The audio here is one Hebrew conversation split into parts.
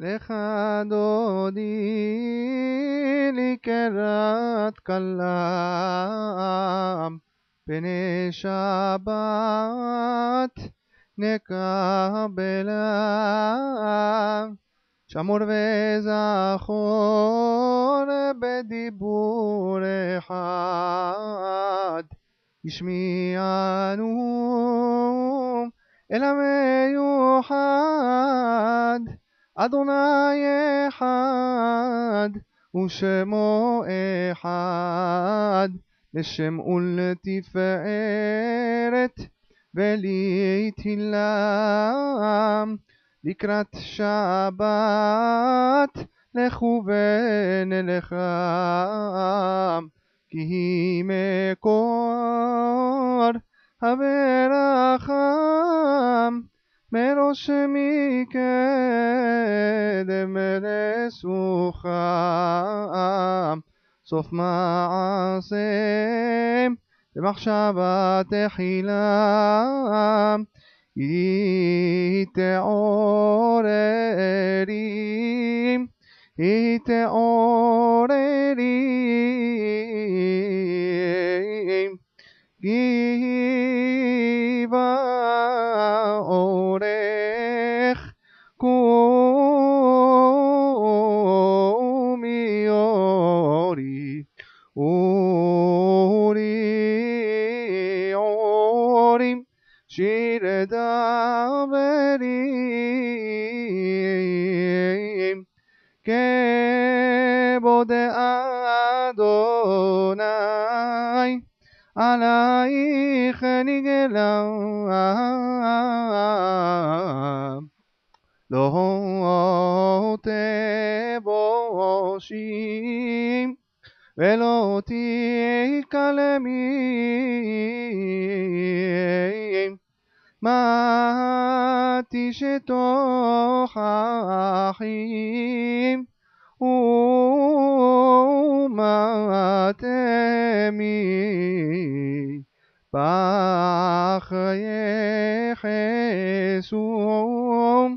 לך אדוני לקראת כלם, פני שבת נקבלם, שמור וזכור בדיבור אחד, השמיענו אל המיוחד. אדוני אחד ושמו אחד לשם ולתפארת ולהתהילם לקראת שבת לכו ונלחם כי היא מקור הברחם 目の趣味けでめですうか סוף מעשה במחשבה תחילה היא תעוררי היא תעוררי כי Shirim Shir Daverim Kebod Adonai Alaich Nigelam ולא אותי כלמים מתי שתוך האחים ומתמי פח יחסום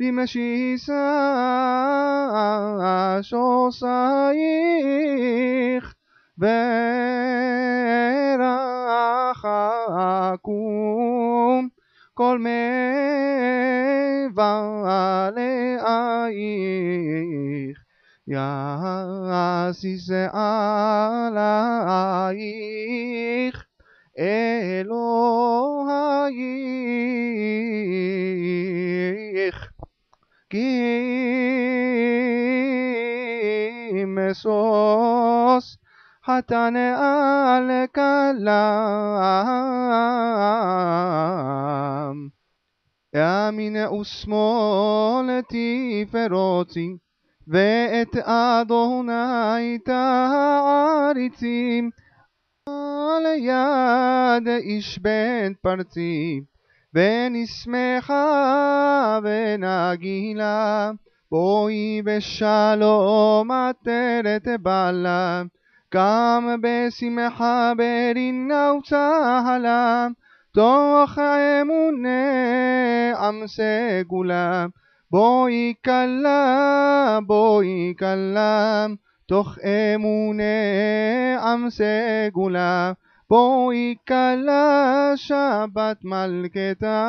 لم شيسا شوسايخ ורחקום כל מבעלייך יעשיס עלייך אלוהים Jesús, חתנא לקלם. kalam. ושמאל תפרוצי, ואת אדוני תעריצים. על יד איש בן פרצי, ונשמחה ונגילה. בואי בשלום עטרת בעלה, גם בשמחה ברינה וצהלה, תוך אמוני עם סגולה. בואי כלה, בואי כלה, תוך אמוני עם סגולה. בואי כלה שבת מלכתה.